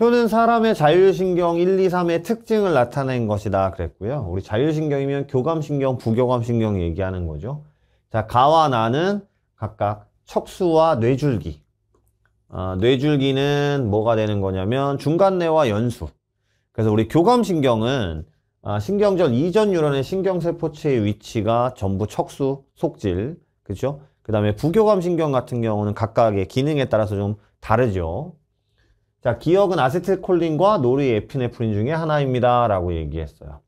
표는 사람의 자율신경 1, 2, 3의 특징을 나타낸 것이다 그랬고요. 우리 자율신경이면 교감신경, 부교감신경 얘기하는 거죠. 자, 가와 나는 각각 척수와 뇌줄기. 아, 뇌줄기는 뭐가 되는 거냐면 중간뇌와 연수. 그래서 우리 교감신경은 아, 신경절 이전 유런의 신경세포체의 위치가 전부 척수, 속질, 그죠그 다음에 부교감신경 같은 경우는 각각의 기능에 따라서 좀 다르죠. 자, 기억은 아세틸콜린과 노르에피네프린 중에 하나입니다. 라고 얘기했어요.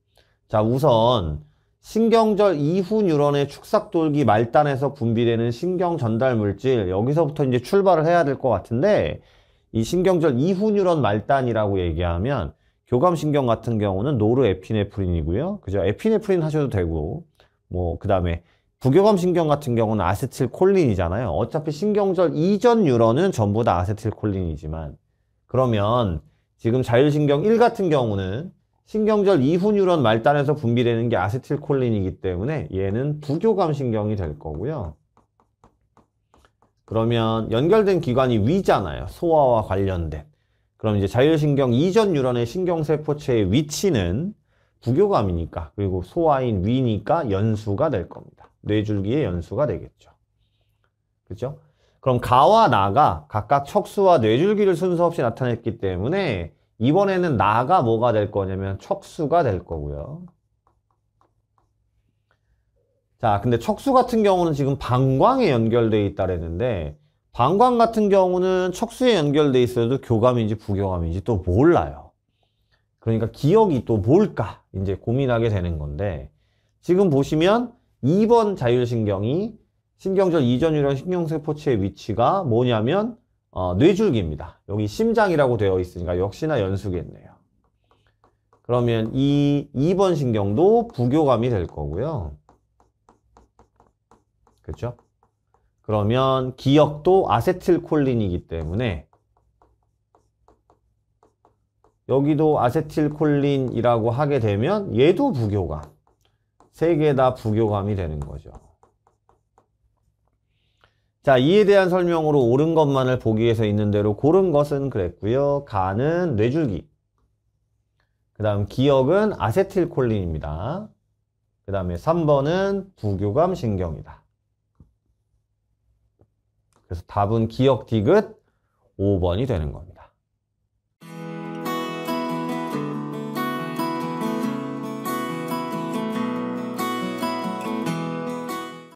자, 우선 신경절 이후 뉴런의 축삭돌기 말단에서 분비되는 신경 전달 물질 여기서부터 이제 출발을 해야 될 것 같은데 이 신경절 이후 뉴런 말단이라고 얘기하면 교감신경 같은 경우는 노르에피네프린이고요. 그죠? 에피네프린 하셔도 되고 뭐 그 다음에 부교감신경 같은 경우는 아세틸콜린이잖아요. 어차피 신경절 이전 뉴런은 전부 다 아세틸콜린이지만 그러면 지금 자율신경 1 같은 경우는 신경절 이후 뉴런 말단에서 분비되는 게 아세틸콜린이기 때문에 얘는 부교감 신경이 될 거고요. 그러면 연결된 기관이 위잖아요. 소화와 관련된. 그럼 이제 자율신경 이전 뉴런의 신경세포체의 위치는 부교감이니까 그리고 소화인 위니까 연수가 될 겁니다. 뇌줄기의 연수가 되겠죠. 그렇죠? 그럼 가와 나가 각각 척수와 뇌줄기를 순서 없이 나타냈기 때문에 이번에는 나가 뭐가 될 거냐면 척수가 될 거고요. 자, 근데 척수 같은 경우는 지금 방광에 연결돼 있다랬는데 방광 같은 경우는 척수에 연결돼 있어도 교감인지 부교감인지 또 몰라요. 그러니까 기억이 또 뭘까? 이제 고민하게 되는 건데 지금 보시면 2번 자율신경이 신경절 이전 유형 신경세포체의 위치가 뭐냐면 어, 뇌줄기입니다. 여기 심장이라고 되어 있으니까 역시나 연수겠네요. 그러면 이 2번 신경도 부교감이 될 거고요. 그렇죠? 그러면 기억도 아세틸콜린이기 때문에 여기도 아세틸콜린이라고 하게 되면 얘도 부교감. 세 개 다 부교감이 되는 거죠. 자 이에 대한 설명으로 옳은 것만을 보기에서 있는 대로 고른 것은 그랬고요 간은 뇌줄기 그 다음 기억은 아세틸콜린입니다 그 다음에 3번은 부교감 신경이다 그래서 답은 기억 디귿 5번이 되는 겁니다